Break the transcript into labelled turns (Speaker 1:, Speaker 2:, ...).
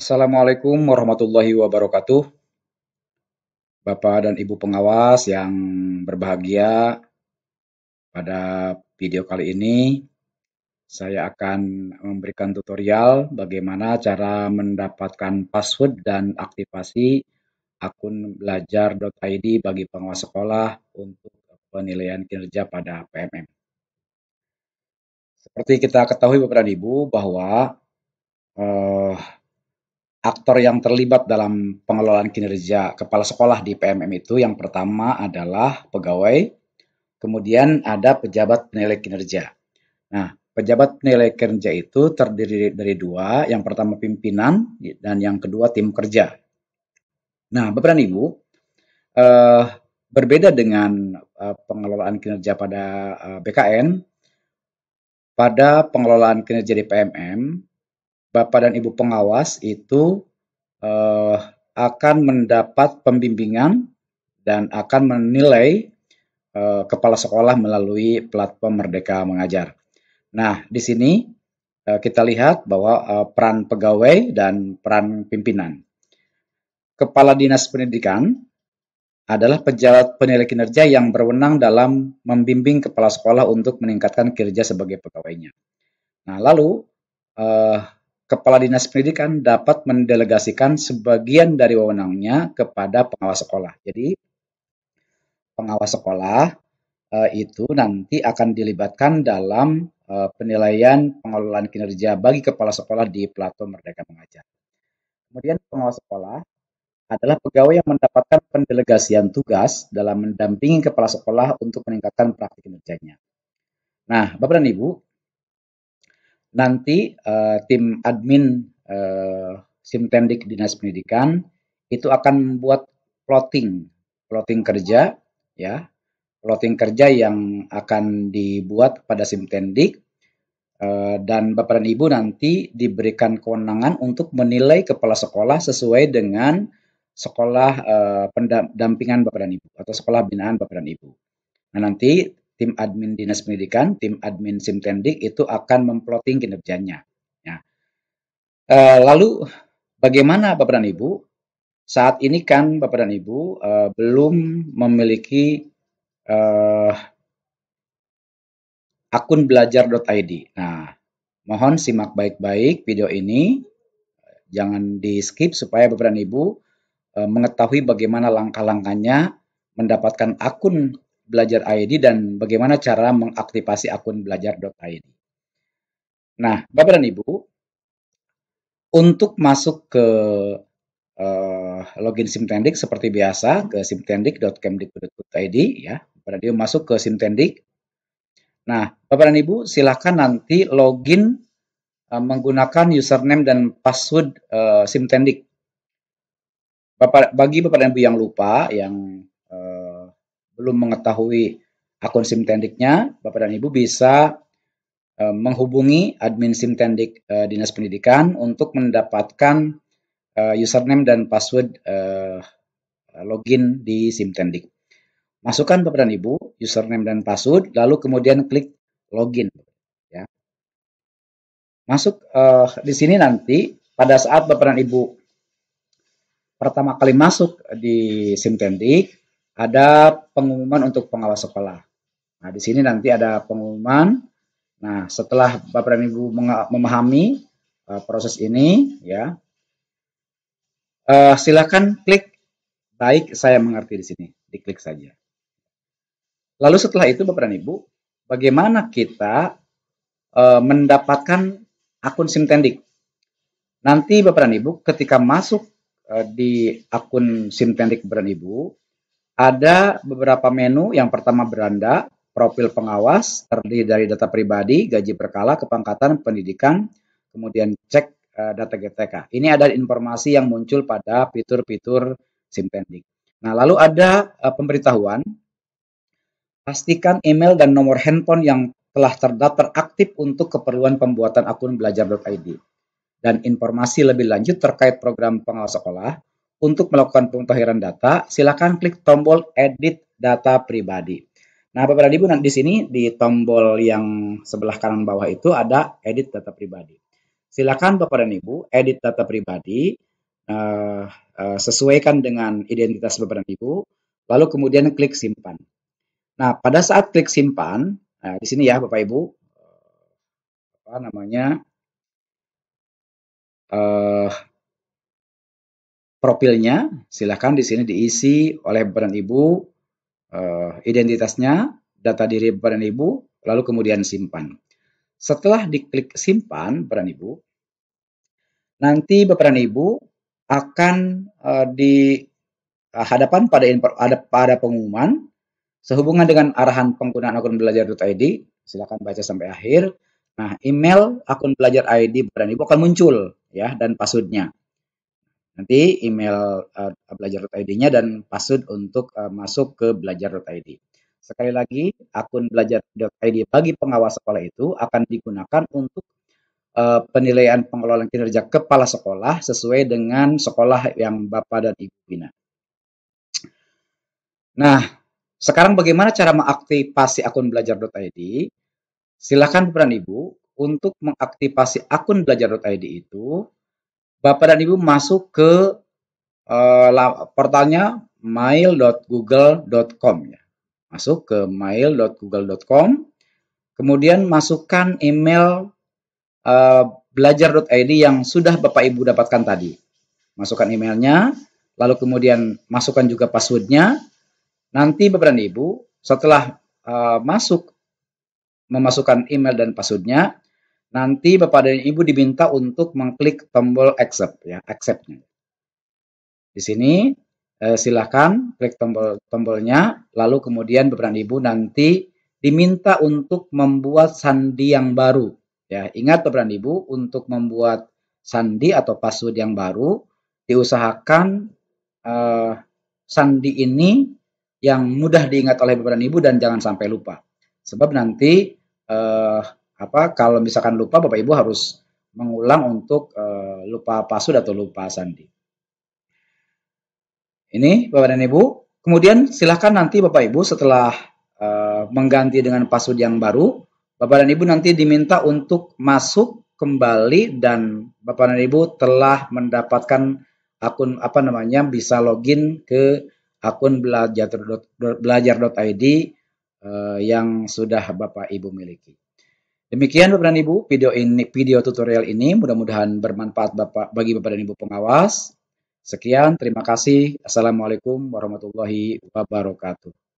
Speaker 1: Assalamualaikum warahmatullahi wabarakatuh. Bapak dan Ibu pengawas yang berbahagia, pada video kali ini saya akan memberikan tutorial bagaimana cara mendapatkan password dan aktivasi akun belajar.id bagi pengawas sekolah untuk penilaian kinerja pada PMM. Seperti kita ketahui Bapak dan Ibu bahwa eh, aktor yang terlibat dalam pengelolaan kinerja kepala sekolah di PMM itu yang pertama adalah pegawai, kemudian ada pejabat penilai kinerja. Nah, pejabat penilai kinerja itu terdiri dari dua, yang pertama pimpinan dan yang kedua tim kerja. Nah, Bapak Ibu, eh, berbeda dengan eh, pengelolaan kinerja pada eh, BKN, pada pengelolaan kinerja di PMM, Bapak dan Ibu pengawas itu eh, akan mendapat pembimbingan dan akan menilai eh, kepala sekolah melalui platform Merdeka Mengajar. Nah, di sini eh, kita lihat bahwa eh, peran pegawai dan peran pimpinan. Kepala Dinas Pendidikan adalah pejabat penilai kinerja yang berwenang dalam membimbing kepala sekolah untuk meningkatkan kinerja sebagai pegawainya. Nah, lalu eh, Kepala Dinas Pendidikan dapat mendelegasikan sebagian dari wewenangnya kepada pengawas sekolah. Jadi, pengawas sekolah e, itu nanti akan dilibatkan dalam e, penilaian pengelolaan kinerja bagi kepala sekolah di Plato Merdeka Mengajar. Kemudian pengawas sekolah adalah pegawai yang mendapatkan pendelegasian tugas dalam mendampingi kepala sekolah untuk meningkatkan praktik kinerjanya. Nah, Bapak dan Ibu, nanti uh, tim admin uh, eh, Simtendik Dinas Pendidikan itu akan membuat plotting, plotting kerja ya, plotting kerja yang akan dibuat pada Simtendik uh, eh, dan Bapak dan Ibu nanti diberikan kewenangan untuk menilai kepala sekolah sesuai dengan sekolah uh, pendampingan Bapak dan Ibu atau sekolah binaan Bapak dan Ibu. Nah, nanti tim admin Dinas Pendidikan, tim admin Simtendik itu akan memplotting kinerjanya. Ya. E, lalu bagaimana Bapak dan Ibu? Saat ini kan Bapak dan Ibu e, belum memiliki e, akun belajar.id. Nah, mohon simak baik-baik video ini. Jangan di-skip supaya Bapak dan Ibu e, mengetahui bagaimana langkah-langkahnya mendapatkan akun Belajar ID e dan bagaimana cara mengaktifasi akun belajar.id. E nah, Bapak dan Ibu, untuk masuk ke uh, login Simtendik seperti biasa ke simtendik.kemdikbud.id e ya. Bapak dan Ibu masuk ke Simtendik. Nah, Bapak dan Ibu silakan nanti login uh, menggunakan username dan password uh, Simtendik. Bapak, bagi Bapak dan Ibu yang lupa, yang belum mengetahui akun Simtendiknya, Bapak dan Ibu bisa e, menghubungi admin Simtendik e, Dinas Pendidikan untuk mendapatkan e, username dan password login di Simtendik. Masukkan Bapak dan Ibu username dan password, lalu kemudian klik login. Ya. Masuk di sini nanti pada saat Bapak dan Ibu pertama kali masuk di Simtendik, ada pengumuman untuk pengawas sekolah. Nah, di sini nanti ada pengumuman. Nah, setelah Bapak dan Ibu memahami uh, proses ini, ya, uh, silakan klik baik saya mengerti di sini, diklik saja. Lalu setelah itu Bapak dan Ibu, bagaimana kita uh, mendapatkan akun Simtendik? Nanti Bapak dan Ibu ketika masuk uh, di akun Simtendik Bapak dan Ibu, ada beberapa menu. Yang pertama beranda, profil pengawas terdiri dari data pribadi, gaji berkala, kepangkatan, pendidikan, kemudian cek eh, data GTK. Ini ada informasi yang muncul pada fitur-fitur Simtendik. Nah, lalu ada eh, pemberitahuan. Pastikan email dan nomor handphone yang telah terdaftar aktif untuk keperluan pembuatan akun belajar.id dan informasi lebih lanjut terkait program pengawas sekolah untuk melakukan pengetahiran data, silakan klik tombol edit data pribadi. Nah, Bapak dan Ibu, di sini di tombol yang sebelah kanan bawah itu ada edit data pribadi. Silakan Bapak dan Ibu edit data pribadi uh, uh, sesuaikan dengan identitas Bapak dan Ibu, lalu kemudian klik simpan. Nah, pada saat klik simpan, nah, di sini ya Bapak Ibu, eh, apa namanya? Uh, profilnya. Silahkan di sini diisi oleh badan ibu uh, identitasnya, data diri badan ibu, lalu kemudian simpan. Setelah diklik simpan badan ibu, nanti badan ibu akan uh, di uh, hadapan pada ada pada pengumuman sehubungan dengan arahan penggunaan akun belajar.id. Silahkan baca sampai akhir. Nah, email akun belajar ID badan ibu akan muncul ya dan passwordnya. Nanti email uh, belajar.id-nya dan password untuk uh, masuk ke belajar.id. Sekali lagi, akun belajar.id bagi pengawas sekolah itu akan digunakan untuk eh, penilaian pengelolaan kinerja kepala sekolah sesuai dengan sekolah yang Bapak dan Ibu bina. Nah, sekarang bagaimana cara mengaktifasi akun belajar.id? Silakan Bapak dan Ibu untuk mengaktifasi akun belajar.id itu Bapak dan Ibu masuk ke uh, portalnya mail.google.com ya. Masuk ke mail.google.com, kemudian masukkan email uh, eh, belajar.id yang sudah Bapak Ibu dapatkan tadi. Masukkan emailnya, lalu kemudian masukkan juga passwordnya. Nanti Bapak dan Ibu setelah uh, masuk memasukkan email dan passwordnya, Nanti Bapak dan Ibu diminta untuk mengklik tombol accept ya, accept-nya. Di sini eh, silahkan klik tombol tombolnya, lalu kemudian Bapak dan Ibu nanti diminta untuk membuat sandi yang baru. Ya, ingat Bapak dan Ibu untuk membuat sandi atau password yang baru diusahakan eh, sandi ini yang mudah diingat oleh Bapak dan Ibu dan jangan sampai lupa. Sebab nanti eh, apa kalau misalkan lupa Bapak Ibu harus mengulang untuk e, lupa password atau lupa sandi. Ini Bapak dan Ibu. Kemudian silahkan nanti Bapak Ibu setelah e, mengganti dengan password yang baru, Bapak dan Ibu nanti diminta untuk masuk kembali dan Bapak dan Ibu telah mendapatkan akun apa namanya bisa login ke akun belajar.id belajar .id, eh, yang sudah Bapak Ibu miliki. Demikian Bapak dan Ibu video ini video tutorial ini mudah-mudahan bermanfaat Bapak bagi Bapak dan Ibu pengawas. Sekian, terima kasih. Assalamualaikum warahmatullahi wabarakatuh.